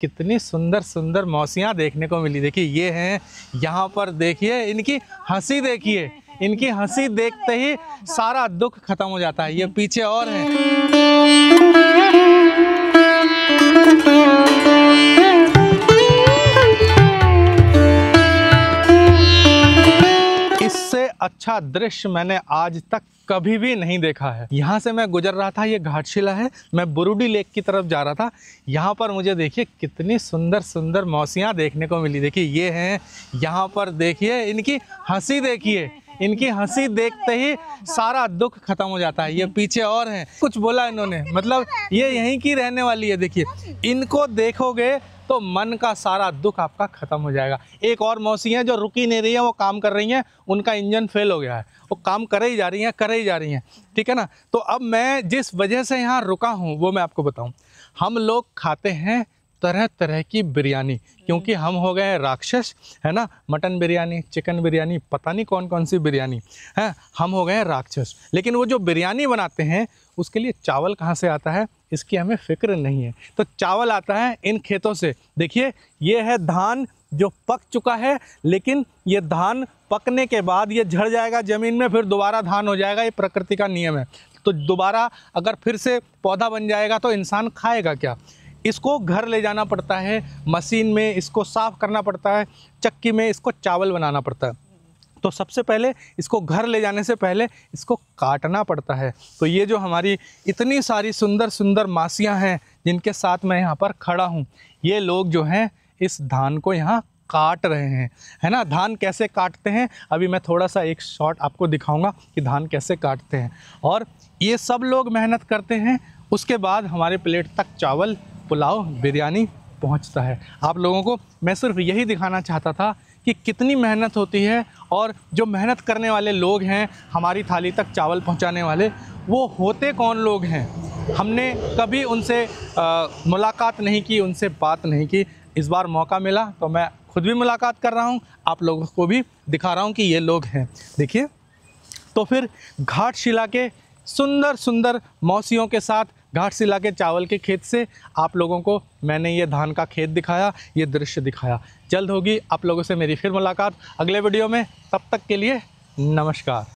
कितनी सुंदर सुंदर मौसियाँ देखने को मिली देखिए ये हैं यहाँ पर देखिए इनकी हंसी देखिए इनकी हंसी देखते ही सारा दुख खत्म हो जाता है ये पीछे और है अच्छा दृश्य मैंने आज तक कभी भी नहीं देखा है यहाँ से मैं गुजर रहा था ये घाटशिला है मैं बुरुडी लेक की तरफ जा रहा था यहाँ पर मुझे देखिए कितनी सुंदर सुंदर मौसियाँ देखने को मिली देखिए ये हैं यहाँ पर देखिए इनकी हंसी देखिए इनकी हंसी देखते ही सारा दुख खत्म हो जाता है ये पीछे और हैं कुछ बोला इन्होंने मतलब ये यहीं की रहने वाली है देखिए इनको देखोगे तो मन का सारा दुख आपका ख़त्म हो जाएगा एक और मौसी हैं जो रुकी नहीं रही है वो काम कर रही हैं उनका इंजन फेल हो गया है वो काम करे ही जा रही हैं करे ही जा रही हैं ठीक है ना तो अब मैं जिस वजह से यहाँ रुका हूँ वो मैं आपको बताऊँ हम लोग खाते हैं तरह तरह की बिरयानी क्योंकि हम्म। हम हो गए राक्षस है ना मटन बिरयानी चिकन बिरयानी पता नहीं कौन कौन सी बिरयानी है हम हो गए राक्षस लेकिन वो जो बिरयानी बनाते हैं उसके लिए चावल कहाँ से आता है इसकी हमें फिक्र नहीं है तो चावल आता है इन खेतों से देखिए ये है धान जो पक चुका है लेकिन ये धान पकने के बाद ये झड़ जाएगा ज़मीन में फिर दोबारा धान हो जाएगा ये प्रकृति का नियम है तो दोबारा अगर फिर से पौधा बन जाएगा तो इंसान खाएगा क्या इसको घर ले जाना पड़ता है मशीन में इसको साफ़ करना पड़ता है चक्की में इसको चावल बनाना पड़ता है तो सबसे पहले इसको घर ले जाने से पहले इसको काटना पड़ता है तो ये जो हमारी इतनी सारी सुंदर सुंदर मासियाँ हैं जिनके साथ मैं यहाँ पर खड़ा हूँ ये लोग जो हैं इस धान को यहाँ काट रहे हैं है ना धान कैसे काटते हैं अभी मैं थोड़ा सा एक शॉट आपको दिखाऊंगा कि धान कैसे काटते हैं और ये सब लोग मेहनत करते हैं उसके बाद हमारे प्लेट तक चावल पुलाव बिरयानी पहुंचता है आप लोगों को मैं सिर्फ यही दिखाना चाहता था कि कितनी मेहनत होती है और जो मेहनत करने वाले लोग हैं हमारी थाली तक चावल पहुंचाने वाले वो होते कौन लोग हैं हमने कभी उनसे आ, मुलाकात नहीं की उनसे बात नहीं की इस बार मौका मिला तो मैं खुद भी मुलाकात कर रहा हूँ आप लोगों को भी दिखा रहा हूँ कि ये लोग हैं देखिए तो फिर घाटशिला के सुंदर सुंदर मौसियों के साथ घाटशिला के चावल के खेत से आप लोगों को मैंने ये धान का खेत दिखाया ये दृश्य दिखाया जल्द होगी आप लोगों से मेरी फिर मुलाकात अगले वीडियो में तब तक के लिए नमस्कार